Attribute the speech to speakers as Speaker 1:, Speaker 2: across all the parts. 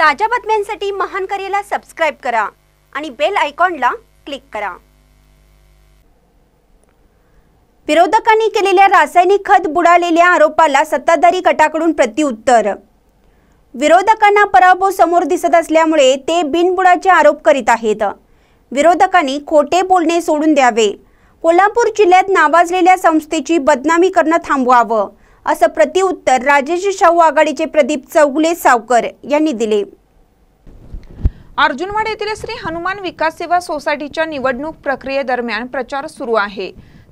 Speaker 1: ताज्या बातम्यांसाठी महान करेला सबस्क्राइब करा आणि बेल आयकॉनला क्लिक करा विरोधकांनी केलेल्या रासायनिक खत बुडालेल्या आरोपाला सत्ताधारी गटाकडून प्रत्युत्तर विरोधकांना पराभव समोर दिसत असल्यामुळे ते बिनबुडाचे आरोप करीत आहेत विरोधकांनी खोटे बोलणे सोडून द्यावे कोल्हापूर जिल्ह्यात नावाजलेल्या संस्थेची बदनामी करणं थांबवावं असं प्रतिउत्तर राजेश शाहू आघाडीचे प्रदीप चौगुले सावकर यांनी दिले
Speaker 2: अर्जुनवाड येथील श्री हनुमान विकास सेवा सोसायटीच्या निवडणूक प्रक्रियेदरम्यान प्रचार सुरू आहे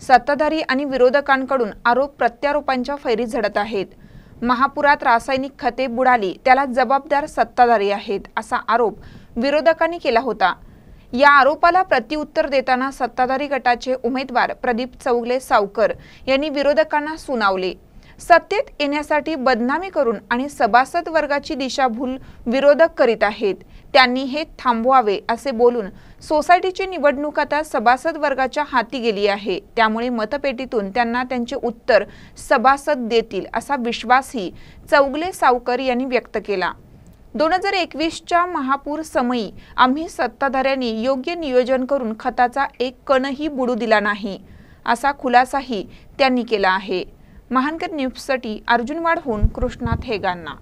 Speaker 2: सत्ताधारी आणि विरोधकांकडून आरोप प्रत्यारोपांच्या फैरी झडत आहेत महापुरात रासायनिक खते बुडाली त्याला जबाबदार सत्ताधारी आहेत असा आरोप विरोधकांनी केला होता या आरोपाला प्रतिउत्तर देताना सत्ताधारी गटाचे उमेदवार प्रदीप चौगले सावकर यांनी विरोधकांना सुनावले सत्तेत येण्यासाठी बदनामी करून आणि सभासद वर्गाची दिशाभूल विरोधक करीत आहेत त्यांनी हे थांबवावे असे बोलून सोसायटीची निवडणूक आता सभासद वर्गाच्या हाती गेली आहे त्यामुळे मतपेटीतून त्यांना त्यांचे उत्तर सभासद देतील असा विश्वासही चौगले सावकर यांनी व्यक्त केला दोन हजार एकवीसच्या महापूर समयी आम्ही सत्ताधाऱ्यांनी योग्य नियोजन करून खताचा एक कणही बुडू दिला नाही असा खुलासाही त्यांनी केला आहे महानकर न्यूजसाठी अर्जुनवाडहून कृष्णा हेगांना